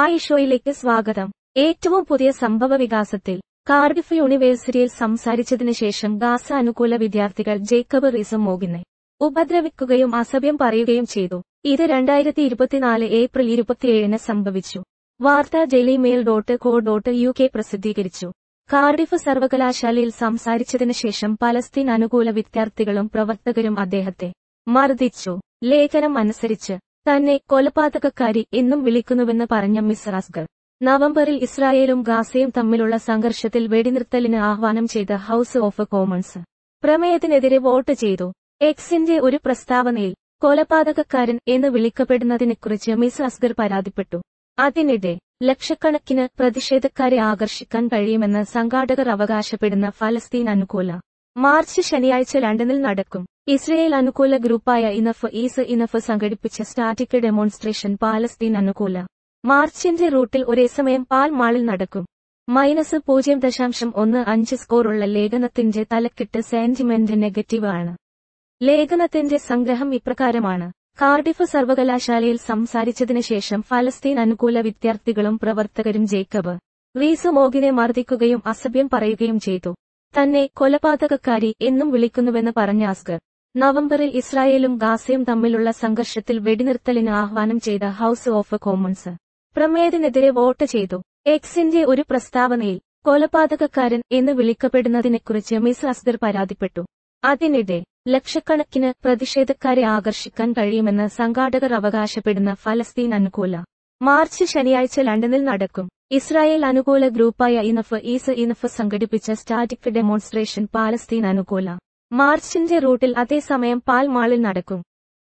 ഹായിഷോയിലേക്ക് സ്വാഗതം ഏറ്റവും പുതിയ സംഭവ വികാസത്തിൽ കാർഡിഫ് യൂണിവേഴ്സിറ്റിയിൽ സംസാരിച്ചതിനു ശേഷം ഗാസ അനുകൂല വിദ്യാർത്ഥികൾ ജേക്കബ് റീസം മോഗിനെ ഉപദ്രവിക്കുകയും അസഭ്യം പറയുകയും ചെയ്തു ഇത് രണ്ടായിരത്തി ഇരുപത്തിനാല് ഏപ്രിൽ ഇരുപത്തിയേഴിന് സംഭവിച്ചു വാർത്ത Daily Mail dot co dot U K പ്രസിദ്ധീകരിച്ചു കാർഡിഫ് സർവകലാശാലയിൽ സംസാരിച്ചതിനു ശേഷം പലസ്തീൻ അനുകൂല വിദ്യാർത്ഥികളും പ്രവർത്തകരും അദ്ദേഹത്തെ മർദ്ദിച്ചു ലേഖനം അനുസരിച്ച് തന്നെ കൊലപാതകക്കാരി എന്നും വിളിക്കുന്നുവെന്ന് പറഞ്ഞ മിസ് റാസ്ഗർ നവംബറിൽ ഇസ്രായേലും ഗാസയും തമ്മിലുള്ള സംഘർഷത്തിൽ വെടിനിർത്തലിന് ആഹ്വാനം ചെയ്ത ഹൌസ് ഓഫ് കോമൺസ് പ്രമേയത്തിനെതിരെ വോട്ട് ചെയ്തു എക്സിന്റെ ഒരു പ്രസ്താവനയിൽ കൊലപാതകക്കാരൻ എന്ന് വിളിക്കപ്പെടുന്നതിനെക്കുറിച്ച് മിസ് അസ്ഗർ പരാതിപ്പെട്ടു അതിനിടെ ലക്ഷക്കണക്കിന് പ്രതിഷേധക്കാരെ ആകർഷിക്കാൻ കഴിയുമെന്ന് സംഘാടകർ അവകാശപ്പെടുന്ന ഫലസ്തീൻ അനുകൂല മാർച്ച് ശനിയാഴ്ച ലണ്ടനിൽ നടക്കും ഇസ്രയേൽ അനുകൂല ഗ്രൂപ്പായ ഇനഫ് ഈസ് ഇനഫ് സംഘടിപ്പിച്ച സ്റ്റാറ്റിക് ഡെമോൺസ്ട്രേഷൻ പാലസ്തീൻ അനുകൂല മാർച്ചിന്റെ റൂട്ടിൽ ഒരേ സമയം പാൽ മാളിൽ നടക്കും മൈനസ് പൂജ്യം ദശാംശം ഒന്ന് അഞ്ച് സ്കോറുള്ള ലേഖനത്തിന്റെ തലക്കെട്ട് സെന്റിമെന്റ് നെഗറ്റീവ് ആണ് ലേഖനത്തിന്റെ സംഗ്രഹം ഇപ്രകാരമാണ് കാർഡിഫ് സർവകലാശാലയിൽ സംസാരിച്ചതിനു ശേഷം ഫലസ്തീൻ അനുകൂല വിദ്യാർത്ഥികളും പ്രവർത്തകരും ജേക്കബ് റീസ് മോഗിനെ മർദ്ദിക്കുകയും അസഭ്യം പറയുകയും ചെയ്തു തന്നെ കൊലപാതകക്കാരി എന്നും വിളിക്കുന്നുവെന്ന് പറഞ്ഞ അസ്കർ നവംബറിൽ ഇസ്രായേലും ഗാസയും തമ്മിലുള്ള സംഘർഷത്തിൽ വെടിനിർത്തലിന് ആഹ്വാനം ചെയ്ത ഹൌസ് ഓഫ് കോമൺസ് പ്രമേയത്തിനെതിരെ വോട്ട് ചെയ്തു എക്സിന്റെ ഒരു പ്രസ്താവനയിൽ കൊലപാതകക്കാരൻ എന്ന് വിളിക്കപ്പെടുന്നതിനെക്കുറിച്ച് മിസ് അസ്ദർ പരാതിപ്പെട്ടു അതിനിടെ ലക്ഷക്കണക്കിന് പ്രതിഷേധക്കാരെ ആകർഷിക്കാൻ കഴിയുമെന്ന് സംഘാടകർ അവകാശപ്പെടുന്ന ഫലസ്തീൻ അനുകൂല മാർച്ച് ശനിയാഴ്ച ലണ്ടനിൽ നടക്കും ഇസ്രായേൽ അനുകൂല ഗ്രൂപ്പായ ഇനഫ് ഈസ് ഇനഫ് സംഘടിപ്പിച്ച സ്റ്റാറ്റിക് ഡെമോൺസ്ട്രേഷൻ പാലസ്തീൻ അനുകൂല മാർച്ചിന്റെ റൂട്ടിൽ അതേസമയം പാൽ മാളിൽ നടക്കും